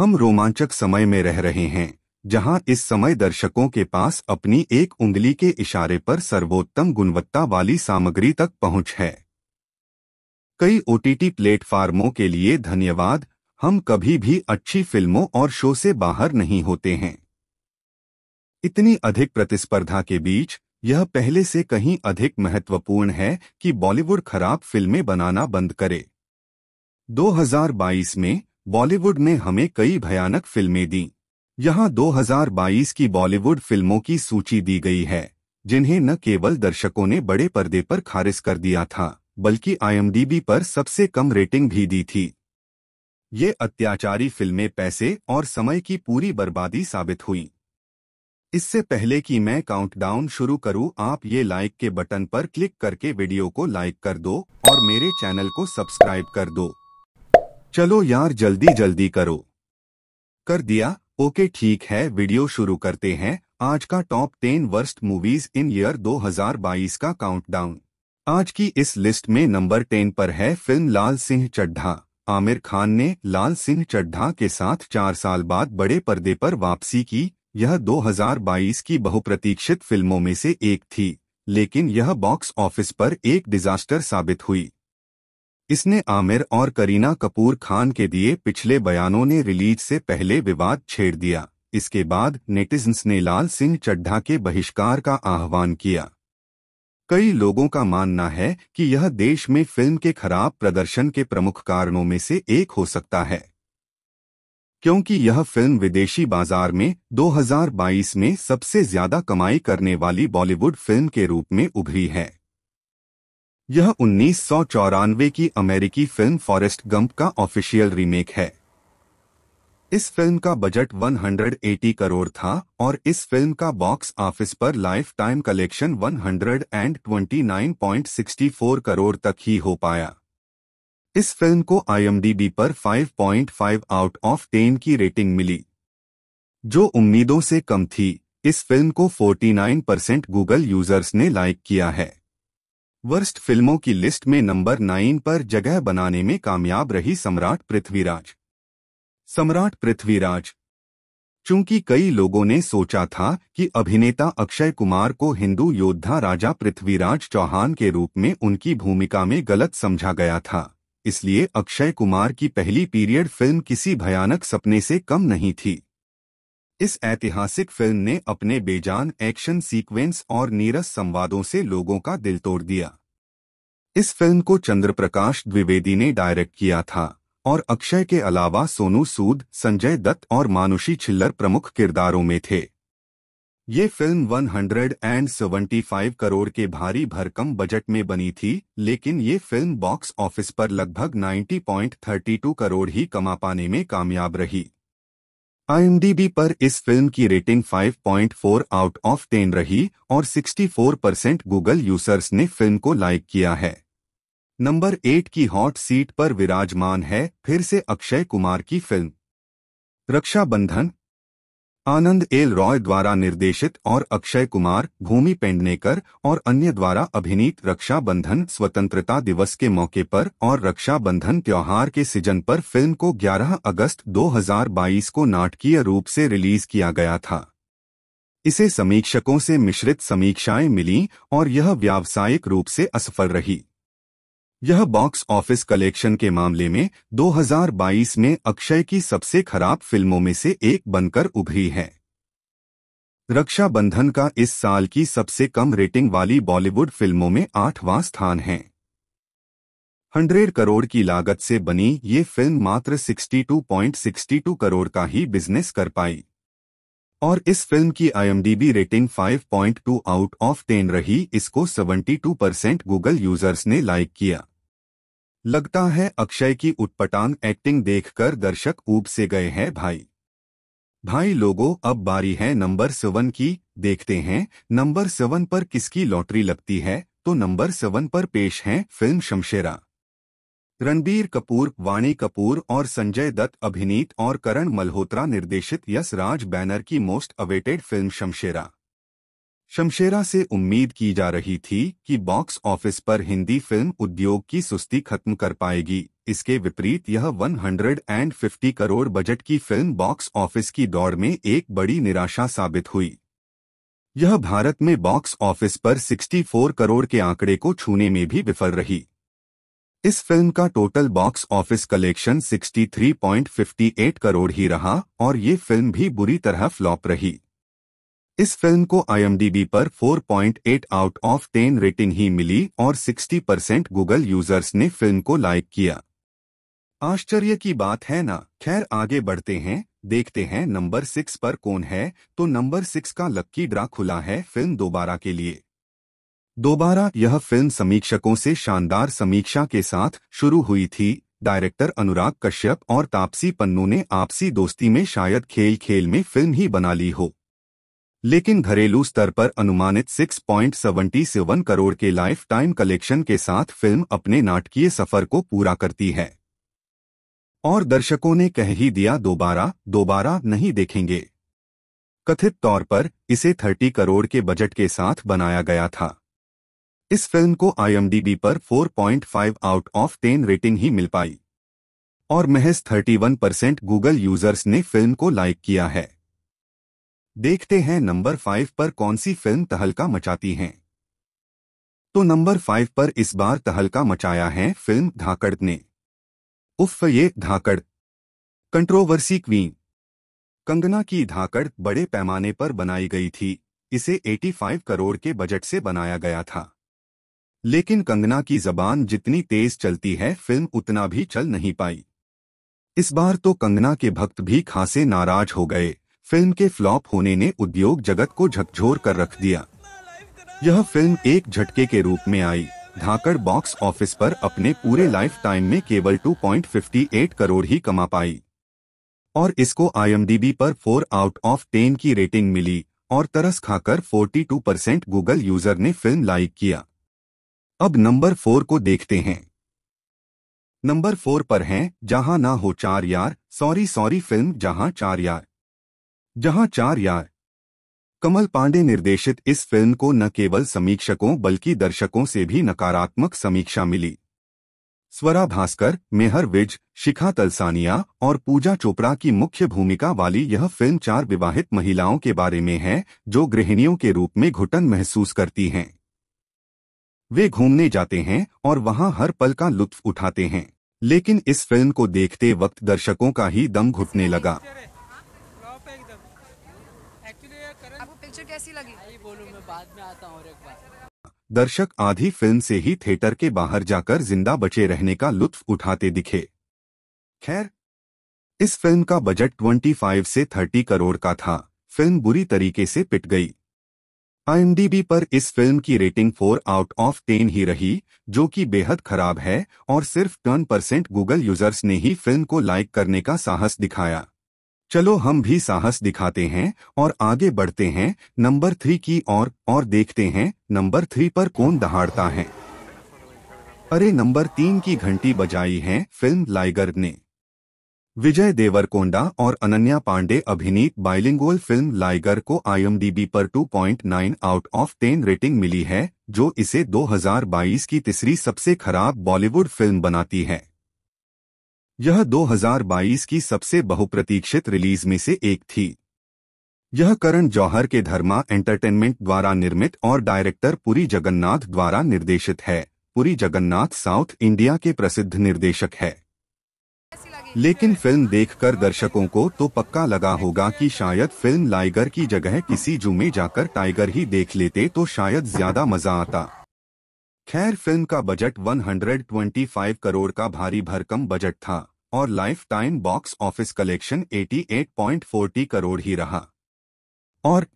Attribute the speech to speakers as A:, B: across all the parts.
A: हम रोमांचक समय में रह रहे हैं जहां इस समय दर्शकों के पास अपनी एक उंगली के इशारे पर सर्वोत्तम गुणवत्ता वाली सामग्री तक पहुंच है कई ओटीटी प्लेटफार्मों के लिए धन्यवाद हम कभी भी अच्छी फिल्मों और शो से बाहर नहीं होते हैं इतनी अधिक प्रतिस्पर्धा के बीच यह पहले से कहीं अधिक महत्वपूर्ण है कि बॉलीवुड खराब फिल्में बनाना बंद करे 2022 में बॉलीवुड ने हमें कई भयानक फिल्में दी यहाँ 2022 की बॉलीवुड फिल्मों की सूची दी गई है जिन्हें न केवल दर्शकों ने बड़े पर्दे पर खारिज कर दिया था बल्कि आईएमडीबी पर सबसे कम रेटिंग भी दी थी ये अत्याचारी फिल्में पैसे और समय की पूरी बर्बादी साबित हुई इससे पहले कि मैं काउंटडाउन शुरू करूं आप ये लाइक के बटन पर क्लिक करके वीडियो को लाइक कर दो और मेरे चैनल को सब्सक्राइब कर दो चलो यार जल्दी जल्दी करो कर दिया ओके ठीक है वीडियो शुरू करते हैं आज का top ten worst movies in year 2022 का काउंटडाउन आज की इस लिस्ट में नंबर टेन पर है फिल्म लाल सिंह चड्ढा आमिर खान ने लाल सिंह चड्ढा के साथ चार साल बाद बड़े पर्दे पर वापसी की यह 2022 की बहुप्रतीक्षित फिल्मों में से एक थी लेकिन यह बॉक्स ऑफिस पर एक डिजास्टर साबित हुई इसने आमिर और करीना कपूर खान के दिए पिछले बयानों ने रिलीज से पहले विवाद छेड़ दिया इसके बाद नेटिजन्स ने लाल सिंह चड्ढा के बहिष्कार का आह्वान किया कई लोगों का मानना है कि यह देश में फिल्म के खराब प्रदर्शन के प्रमुख कारणों में से एक हो सकता है क्योंकि यह फिल्म विदेशी बाजार में 2022 में सबसे ज्यादा कमाई करने वाली बॉलीवुड फिल्म के रूप में उभरी है यह उन्नीस की अमेरिकी फिल्म फॉरेस्ट गंप का ऑफिशियल रीमेक है इस फिल्म का बजट 180 करोड़ था और इस फिल्म का बॉक्स ऑफिस पर लाइफ टाइम कलेक्शन 129.64 करोड़ तक ही हो पाया इस फिल्म को आईएमडीबी पर 5.5 आउट ऑफ 10 की रेटिंग मिली जो उम्मीदों से कम थी इस फिल्म को 49 परसेंट गूगल यूजर्स ने लाइक किया है वर्स्ट फिल्मों की लिस्ट में नंबर नाइन पर जगह बनाने में कामयाब रही सम्राट पृथ्वीराज सम्राट पृथ्वीराज चूंकि कई लोगों ने सोचा था कि अभिनेता अक्षय कुमार को हिंदू योद्धा राजा पृथ्वीराज चौहान के रूप में उनकी भूमिका में गलत समझा गया था इसलिए अक्षय कुमार की पहली पीरियड फिल्म किसी भयानक सपने से कम नहीं थी इस ऐतिहासिक फिल्म ने अपने बेजान एक्शन सीक्वेंस और नीरस संवादों से लोगों का दिल तोड़ दिया इस फिल्म को चंद्रप्रकाश द्विवेदी ने डायरेक्ट किया था और अक्षय के अलावा सोनू सूद संजय दत्त और मानुषी छिल्लर प्रमुख किरदारों में थे ये फिल्म 175 करोड़ के भारी भरकम बजट में बनी थी लेकिन ये फिल्म बॉक्स ऑफिस पर लगभग 90.32 करोड़ ही कमा पाने में कामयाब रही आईएमडीबी पर इस फिल्म की रेटिंग 5.4 आउट ऑफ 10 रही और 64 परसेंट गूगल यूजर्स ने फिल्म को लाइक किया है नंबर एट की हॉट सीट पर विराजमान है फिर से अक्षय कुमार की फिल्म रक्षाबंधन आनंद एल रॉय द्वारा निर्देशित और अक्षय कुमार भूमि पेंडनेकर और अन्य द्वारा अभिनीत रक्षाबंधन स्वतंत्रता दिवस के मौके पर और रक्षाबंधन त्योहार के सीजन पर फिल्म को 11 अगस्त 2022 को नाटकीय रूप से रिलीज किया गया था इसे समीक्षकों से मिश्रित समीक्षाएं मिली और यह व्यावसायिक रूप से असफल रही यह बॉक्स ऑफिस कलेक्शन के मामले में 2022 में अक्षय की सबसे खराब फिल्मों में से एक बनकर उभरी है रक्षाबंधन का इस साल की सबसे कम रेटिंग वाली बॉलीवुड फिल्मों में आठवां स्थान है हंड्रेड करोड़ की लागत से बनी ये फिल्म मात्र 62.62 करोड़ का ही बिजनेस कर पाई और इस फिल्म की आईएमडीबी रेटिंग 5.2 आउट ऑफ 10 रही इसको 72 परसेंट गूगल यूजर्स ने लाइक किया लगता है अक्षय की उत्पटांग एक्टिंग देखकर दर्शक ऊब से गए हैं भाई भाई लोगों अब बारी है नंबर सेवन की देखते हैं नंबर सेवन पर किसकी लॉटरी लगती है तो नंबर सेवन पर पेश हैं फिल्म शमशेरा रणबीर कपूर वाणी कपूर और संजय दत्त अभिनीत और करण मल्होत्रा निर्देशित यस राज बैनर की most awaited film Shamshera Shamshera से उम्मीद की जा रही थी कि बॉक्स ऑफिस पर हिंदी फिल्म उद्योग की सुस्ती खत्म कर पाएगी इसके विपरीत यह 150 करोड़ बजट की फिल्म बॉक्स ऑफिस की दौड़ में एक बड़ी निराशा साबित हुई यह भारत में बॉक्स ऑफिस पर 64 करोड़ के आंकड़े को छूने में भी विफल रही इस फिल्म का total box office collection 63.58 crore ही रहा और ये फिल्म भी बुरी तरह फ्लॉप रही इस फिल्म को आईएमडीबी पर 4.8 आउट ऑफ 10 रेटिंग ही मिली और 60 परसेंट गूगल यूजर्स ने फिल्म को लाइक किया आश्चर्य की बात है ना खैर आगे बढ़ते हैं देखते हैं नंबर सिक्स पर कौन है तो नंबर सिक्स का लक्की ड्रा खुला है फिल्म दोबारा के लिए दोबारा यह फिल्म समीक्षकों से शानदार समीक्षा के साथ शुरू हुई थी डायरेक्टर अनुराग कश्यप और तापसी पन्नू ने आपसी दोस्ती में शायद खेल खेल में फिल्म ही बना ली हो लेकिन घरेलू स्तर पर अनुमानित 6.77 करोड़ के लाइफ टाइम कलेक्शन के साथ फिल्म अपने नाटकीय सफर को पूरा करती है और दर्शकों ने कह ही दिया दोबारा दोबारा नहीं देखेंगे कथित तौर पर इसे 30 करोड़ के बजट के साथ बनाया गया था इस फिल्म को आईएमडीबी पर 4.5 आउट ऑफ 10 रेटिंग ही मिल पाई और महज 31 परसेंट गूगल यूजर्स ने फिल्म को लाइक किया है देखते हैं नंबर फाइव पर कौन सी फिल्म तहलका मचाती है तो नंबर फाइव पर इस बार तहलका मचाया है फिल्म धाकड़ ने उफ ये धाकड़ कंट्रोवर्सी क्वीन कंगना की धाकड़ बड़े पैमाने पर बनाई गई थी इसे 85 करोड़ के बजट से बनाया गया था लेकिन कंगना की जबान जितनी तेज चलती है फिल्म उतना भी चल नहीं पाई इस बार तो कंगना के भक्त भी खासे नाराज हो गए फिल्म के फ्लॉप होने ने उद्योग जगत को झकझोर कर रख दिया यह फिल्म एक झटके के रूप में आई धाकड़ बॉक्स ऑफिस पर अपने पूरे लाइफ टाइम में केवल 2.58 करोड़ ही कमा पाई और इसको आईएमडीबी पर 4 आउट ऑफ 10 की रेटिंग मिली और तरस खाकर 42 परसेंट गूगल यूजर ने फिल्म लाइक किया अब नंबर फोर को देखते हैं नंबर फोर पर हैं जहां ना हो चार यार सॉरी सॉरी फिल्म जहां चार यार जहां चार यार कमल पांडे निर्देशित इस फिल्म को न केवल समीक्षकों बल्कि दर्शकों से भी नकारात्मक समीक्षा मिली स्वरा भास्कर मेहर विज शिखा तलसानिया और पूजा चोपड़ा की मुख्य भूमिका वाली यह फिल्म चार विवाहित महिलाओं के बारे में है जो गृहिणियों के रूप में घुटन महसूस करती हैं वे घूमने जाते हैं और वहां हर पल का लुत्फ उठाते हैं लेकिन इस फिल्म को देखते वक्त दर्शकों का ही दम घुटने लगा दर्शक आधी फिल्म से ही थिएटर के बाहर जाकर जिंदा बचे रहने का लुत्फ उठाते दिखे खैर इस फिल्म का बजट 25 से 30 करोड़ का था फिल्म बुरी तरीके से पिट गई आईएमडीबी पर इस फिल्म की रेटिंग 4 आउट ऑफ 10 ही रही जो कि बेहद खराब है और सिर्फ टर्न परसेंट गूगल यूजर्स ने ही फिल्म को लाइक करने का साहस दिखाया चलो हम भी साहस दिखाते हैं और आगे बढ़ते हैं नंबर थ्री की और और देखते हैं नंबर थ्री पर कौन दहाड़ता है अरे नंबर तीन की घंटी बजाई है फिल्म लाइगर ने विजय देवरकोंडा और अनन्या पांडे अभिनीत बाइलिंगोल फिल्म लाइगर को आईएमडीबी पर 2.9 आउट ऑफ 10 रेटिंग मिली है जो इसे 2022 की तीसरी सबसे खराब बॉलीवुड फिल्म बनाती है यह 2022 की सबसे बहुप्रतीक्षित रिलीज में से एक थी यह करण जौहर के धर्मा एंटरटेनमेंट द्वारा निर्मित और डायरेक्टर पुरी जगन्नाथ द्वारा निर्देशित है पुरी जगन्नाथ साउथ इंडिया के प्रसिद्ध निर्देशक है लेकिन फिल्म देखकर दर्शकों को तो पक्का लगा होगा कि शायद फिल्म लाइगर की जगह किसी जू में जाकर टाइगर ही देख लेते तो शायद ज्यादा मजा आता खैर फिल्म का बजट 125 करोड़ का भारी भरकम बजट था और lifetime box office collection 88.40 crore ही रहा और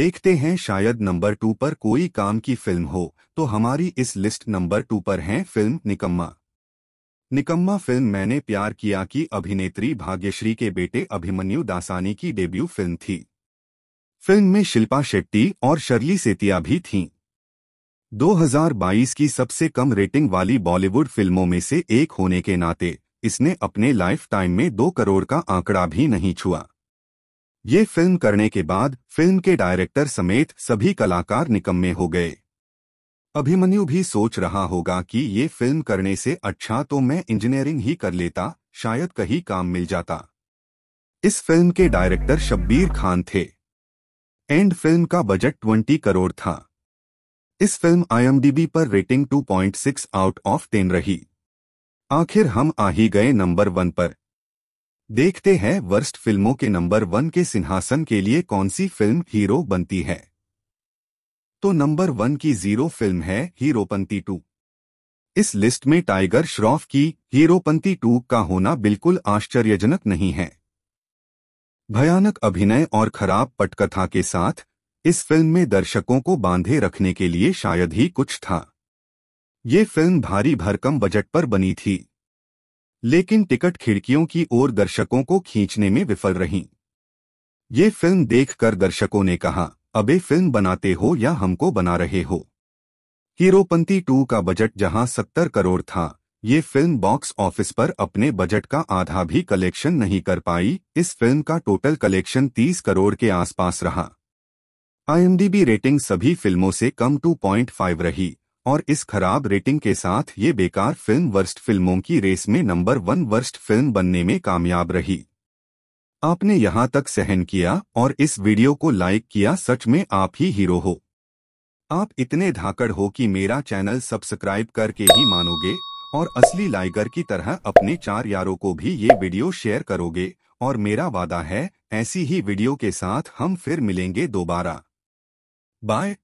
A: देखते हैं शायद नंबर टू पर कोई काम की फिल्म हो तो हमारी इस लिस्ट नंबर टू पर है फिल्म निकम्मा निकम्मा फिल्म मैंने प्यार किया कि अभिनेत्री भाग्यश्री के बेटे अभिमन्यु दासानी की डेब्यू फिल्म थी फिल्म में शिल्पा शेट्टी और शर्ली सेतिया भी थीं 2022 की सबसे कम रेटिंग वाली बॉलीवुड फिल्मों में से एक होने के नाते इसने अपने लाइफ टाइम में दो करोड़ का आंकड़ा भी नहीं छुआ ये फिल्म करने के बाद फिल्म के डायरेक्टर समेत सभी कलाकार निकम्मे हो गए अभिमन्यु भी सोच रहा होगा कि ये फिल्म करने से अच्छा तो मैं इंजीनियरिंग ही कर लेता शायद कहीं काम मिल जाता इस फिल्म के डायरेक्टर शब्बीर खान थे एंड फिल्म का बजट 20 करोड़ था इस फिल्म आईएमडीबी पर रेटिंग 2.6 आउट ऑफ 10 रही आखिर हम आ ही गए नंबर वन पर देखते हैं वर्स्ट फिल्मों के नंबर वन के सिंहासन के लिए कौन सी फिल्म हीरो बनती है तो नंबर वन की जीरो फिल्म है हीरोपंती टू इस लिस्ट में टाइगर श्रॉफ की हीरोपंती टू का होना बिल्कुल आश्चर्यजनक नहीं है भयानक अभिनय और खराब पटकथा के साथ इस फिल्म में दर्शकों को बांधे रखने के लिए शायद ही कुछ था ये फिल्म भारी भरकम बजट पर बनी थी लेकिन टिकट खिड़कियों की ओर दर्शकों को खींचने में विफल रहीं ये फिल्म देखकर दर्शकों ने कहा अबे फिल्म बनाते हो या हमको बना रहे हो हीरोपंती टू का बजट जहां सत्तर करोड़ था ये फिल्म बॉक्स ऑफिस पर अपने बजट का आधा भी कलेक्शन नहीं कर पाई इस फिल्म का टोटल कलेक्शन तीस करोड़ के आसपास रहा आईएमडीबी रेटिंग सभी फिल्मों से कम 2.5 रही और इस खराब रेटिंग के साथ ये बेकार फिल्म वर्स्ट फिल्मों की रेस में नंबर वन वर्स्ट फिल्म बनने में कामयाब रही आपने यहाँ तक सहन किया और इस वीडियो को लाइक किया सच में आप ही हीरो हो आप इतने धाकड़ हो कि मेरा चैनल सब्सक्राइब करके ही मानोगे और असली लाइगर की तरह अपने चार यारों को भी ये वीडियो शेयर करोगे और मेरा वादा है ऐसी ही वीडियो के साथ हम फिर मिलेंगे दोबारा Bye.